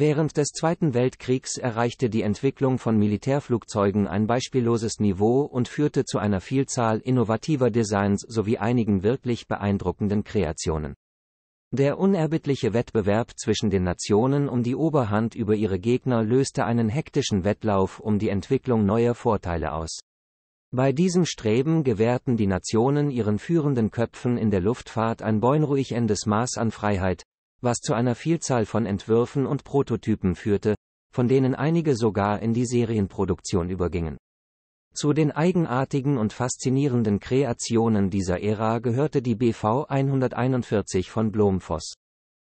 Während des Zweiten Weltkriegs erreichte die Entwicklung von Militärflugzeugen ein beispielloses Niveau und führte zu einer Vielzahl innovativer Designs sowie einigen wirklich beeindruckenden Kreationen. Der unerbittliche Wettbewerb zwischen den Nationen um die Oberhand über ihre Gegner löste einen hektischen Wettlauf um die Entwicklung neuer Vorteile aus. Bei diesem Streben gewährten die Nationen ihren führenden Köpfen in der Luftfahrt ein beunruhigendes Maß an Freiheit, was zu einer Vielzahl von Entwürfen und Prototypen führte, von denen einige sogar in die Serienproduktion übergingen. Zu den eigenartigen und faszinierenden Kreationen dieser Ära gehörte die BV 141 von Blomfoss.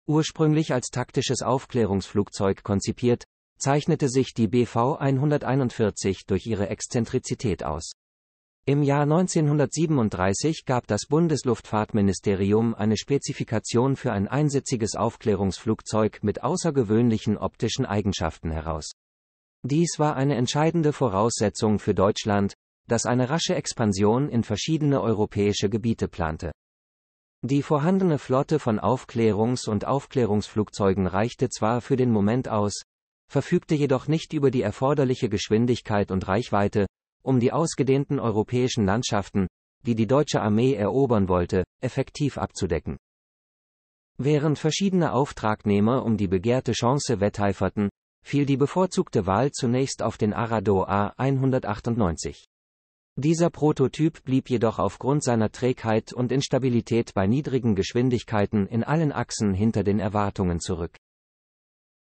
Ursprünglich als taktisches Aufklärungsflugzeug konzipiert, zeichnete sich die BV 141 durch ihre Exzentrizität aus. Im Jahr 1937 gab das Bundesluftfahrtministerium eine Spezifikation für ein einsitziges Aufklärungsflugzeug mit außergewöhnlichen optischen Eigenschaften heraus. Dies war eine entscheidende Voraussetzung für Deutschland, das eine rasche Expansion in verschiedene europäische Gebiete plante. Die vorhandene Flotte von Aufklärungs- und Aufklärungsflugzeugen reichte zwar für den Moment aus, verfügte jedoch nicht über die erforderliche Geschwindigkeit und Reichweite, um die ausgedehnten europäischen Landschaften, die die deutsche Armee erobern wollte, effektiv abzudecken. Während verschiedene Auftragnehmer um die begehrte Chance wetteiferten, fiel die bevorzugte Wahl zunächst auf den Arado A198. Dieser Prototyp blieb jedoch aufgrund seiner Trägheit und Instabilität bei niedrigen Geschwindigkeiten in allen Achsen hinter den Erwartungen zurück.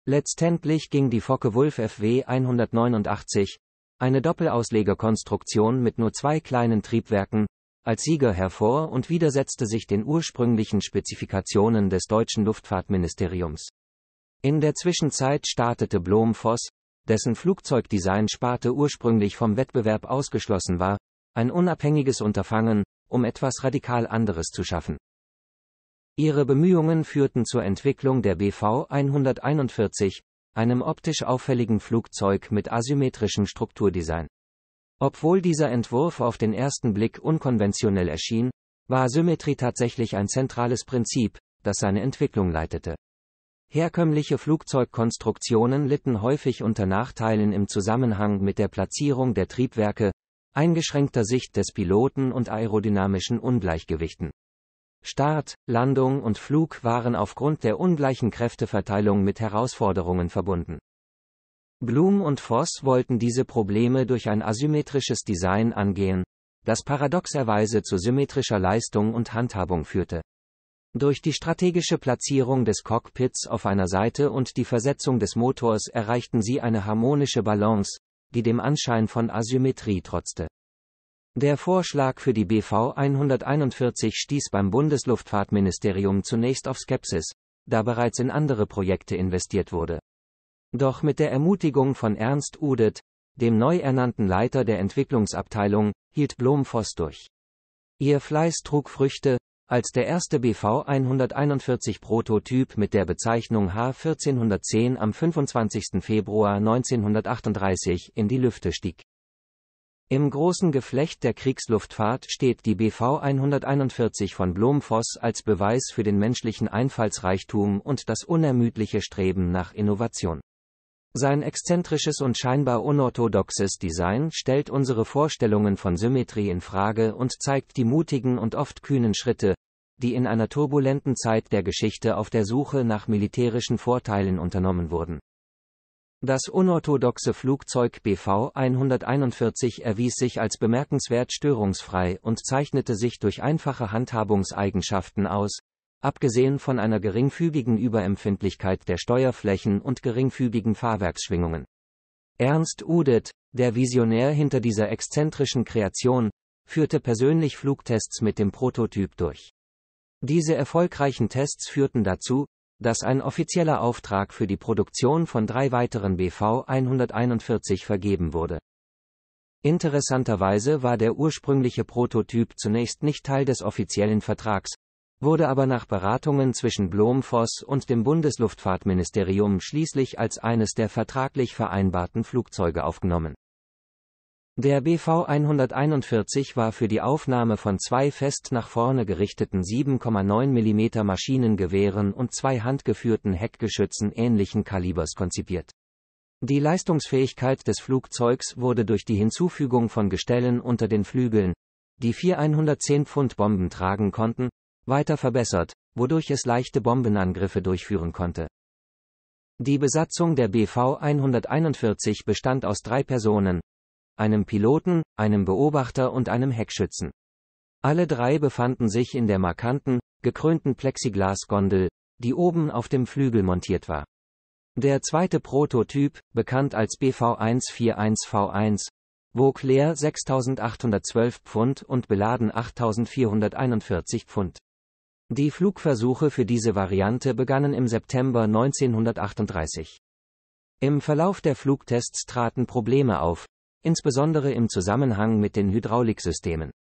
Letztendlich ging die Focke-Wulf FW 189, eine Doppelauslegerkonstruktion mit nur zwei kleinen Triebwerken, als Sieger hervor und widersetzte sich den ursprünglichen Spezifikationen des deutschen Luftfahrtministeriums. In der Zwischenzeit startete Blom Voss, dessen Flugzeugdesign Sparte ursprünglich vom Wettbewerb ausgeschlossen war, ein unabhängiges Unterfangen, um etwas radikal anderes zu schaffen. Ihre Bemühungen führten zur Entwicklung der BV 141, einem optisch auffälligen Flugzeug mit asymmetrischem Strukturdesign. Obwohl dieser Entwurf auf den ersten Blick unkonventionell erschien, war Symmetrie tatsächlich ein zentrales Prinzip, das seine Entwicklung leitete. Herkömmliche Flugzeugkonstruktionen litten häufig unter Nachteilen im Zusammenhang mit der Platzierung der Triebwerke, eingeschränkter Sicht des Piloten und aerodynamischen Ungleichgewichten. Start, Landung und Flug waren aufgrund der ungleichen Kräfteverteilung mit Herausforderungen verbunden. Blum und Voss wollten diese Probleme durch ein asymmetrisches Design angehen, das paradoxerweise zu symmetrischer Leistung und Handhabung führte. Durch die strategische Platzierung des Cockpits auf einer Seite und die Versetzung des Motors erreichten sie eine harmonische Balance, die dem Anschein von Asymmetrie trotzte. Der Vorschlag für die BV 141 stieß beim Bundesluftfahrtministerium zunächst auf Skepsis, da bereits in andere Projekte investiert wurde. Doch mit der Ermutigung von Ernst Udet, dem neu ernannten Leiter der Entwicklungsabteilung, hielt Blomfoss durch. Ihr Fleiß trug Früchte, als der erste BV 141 Prototyp mit der Bezeichnung H1410 am 25. Februar 1938 in die Lüfte stieg. Im großen Geflecht der Kriegsluftfahrt steht die BV 141 von Blomfoss als Beweis für den menschlichen Einfallsreichtum und das unermüdliche Streben nach Innovation. Sein exzentrisches und scheinbar unorthodoxes Design stellt unsere Vorstellungen von Symmetrie in Frage und zeigt die mutigen und oft kühnen Schritte, die in einer turbulenten Zeit der Geschichte auf der Suche nach militärischen Vorteilen unternommen wurden. Das unorthodoxe Flugzeug BV 141 erwies sich als bemerkenswert störungsfrei und zeichnete sich durch einfache Handhabungseigenschaften aus, abgesehen von einer geringfügigen Überempfindlichkeit der Steuerflächen und geringfügigen Fahrwerksschwingungen. Ernst Udet, der Visionär hinter dieser exzentrischen Kreation, führte persönlich Flugtests mit dem Prototyp durch. Diese erfolgreichen Tests führten dazu, dass ein offizieller Auftrag für die Produktion von drei weiteren BV 141 vergeben wurde. Interessanterweise war der ursprüngliche Prototyp zunächst nicht Teil des offiziellen Vertrags, wurde aber nach Beratungen zwischen Blomfoss und dem Bundesluftfahrtministerium schließlich als eines der vertraglich vereinbarten Flugzeuge aufgenommen. Der BV 141 war für die Aufnahme von zwei fest nach vorne gerichteten 7,9 mm Maschinengewehren und zwei handgeführten Heckgeschützen ähnlichen Kalibers konzipiert. Die Leistungsfähigkeit des Flugzeugs wurde durch die Hinzufügung von Gestellen unter den Flügeln, die vier 110 Pfund Bomben tragen konnten, weiter verbessert, wodurch es leichte Bombenangriffe durchführen konnte. Die Besatzung der BV 141 bestand aus drei Personen, einem Piloten, einem Beobachter und einem Heckschützen. Alle drei befanden sich in der markanten, gekrönten Plexiglasgondel, die oben auf dem Flügel montiert war. Der zweite Prototyp, bekannt als BV141V1, wog leer 6.812 Pfund und beladen 8.441 Pfund. Die Flugversuche für diese Variante begannen im September 1938. Im Verlauf der Flugtests traten Probleme auf, insbesondere im Zusammenhang mit den Hydrauliksystemen.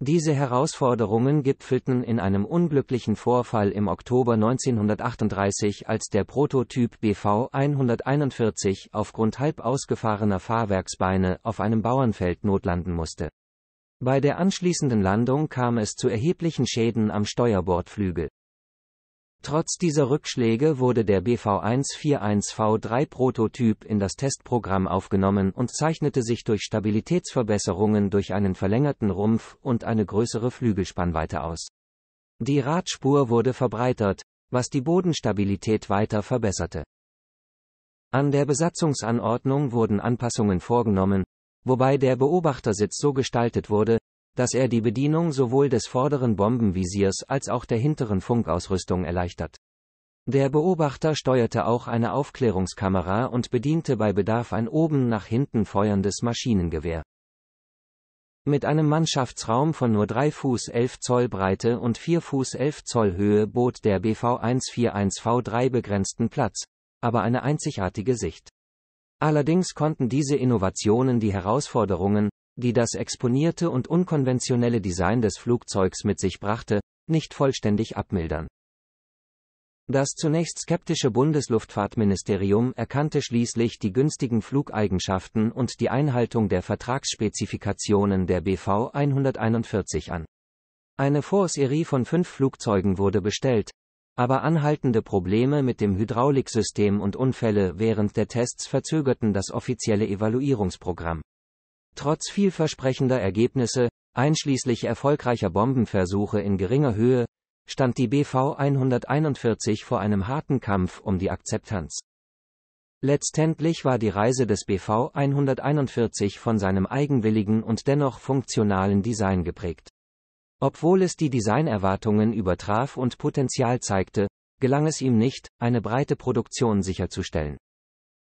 Diese Herausforderungen gipfelten in einem unglücklichen Vorfall im Oktober 1938, als der Prototyp BV 141 aufgrund halb ausgefahrener Fahrwerksbeine auf einem Bauernfeld notlanden musste. Bei der anschließenden Landung kam es zu erheblichen Schäden am Steuerbordflügel. Trotz dieser Rückschläge wurde der BV141V3-Prototyp in das Testprogramm aufgenommen und zeichnete sich durch Stabilitätsverbesserungen durch einen verlängerten Rumpf und eine größere Flügelspannweite aus. Die Radspur wurde verbreitert, was die Bodenstabilität weiter verbesserte. An der Besatzungsanordnung wurden Anpassungen vorgenommen, wobei der Beobachtersitz so gestaltet wurde, dass er die Bedienung sowohl des vorderen Bombenvisiers als auch der hinteren Funkausrüstung erleichtert. Der Beobachter steuerte auch eine Aufklärungskamera und bediente bei Bedarf ein oben nach hinten feuerndes Maschinengewehr. Mit einem Mannschaftsraum von nur 3 Fuß 11 Zoll Breite und 4 Fuß 11 Zoll Höhe bot der BV141V3 begrenzten Platz, aber eine einzigartige Sicht. Allerdings konnten diese Innovationen die Herausforderungen, die das exponierte und unkonventionelle Design des Flugzeugs mit sich brachte, nicht vollständig abmildern. Das zunächst skeptische Bundesluftfahrtministerium erkannte schließlich die günstigen Flugeigenschaften und die Einhaltung der Vertragsspezifikationen der BV 141 an. Eine Vorserie von fünf Flugzeugen wurde bestellt, aber anhaltende Probleme mit dem Hydrauliksystem und Unfälle während der Tests verzögerten das offizielle Evaluierungsprogramm. Trotz vielversprechender Ergebnisse, einschließlich erfolgreicher Bombenversuche in geringer Höhe, stand die BV 141 vor einem harten Kampf um die Akzeptanz. Letztendlich war die Reise des BV 141 von seinem eigenwilligen und dennoch funktionalen Design geprägt. Obwohl es die Designerwartungen übertraf und Potenzial zeigte, gelang es ihm nicht, eine breite Produktion sicherzustellen.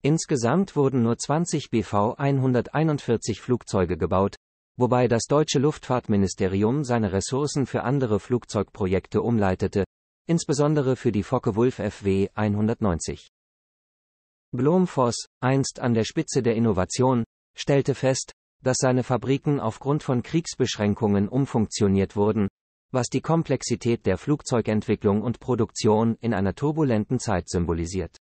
Insgesamt wurden nur 20 BV 141 Flugzeuge gebaut, wobei das deutsche Luftfahrtministerium seine Ressourcen für andere Flugzeugprojekte umleitete, insbesondere für die Focke-Wulf FW 190. Blomfoss, einst an der Spitze der Innovation, stellte fest, dass seine Fabriken aufgrund von Kriegsbeschränkungen umfunktioniert wurden, was die Komplexität der Flugzeugentwicklung und Produktion in einer turbulenten Zeit symbolisiert.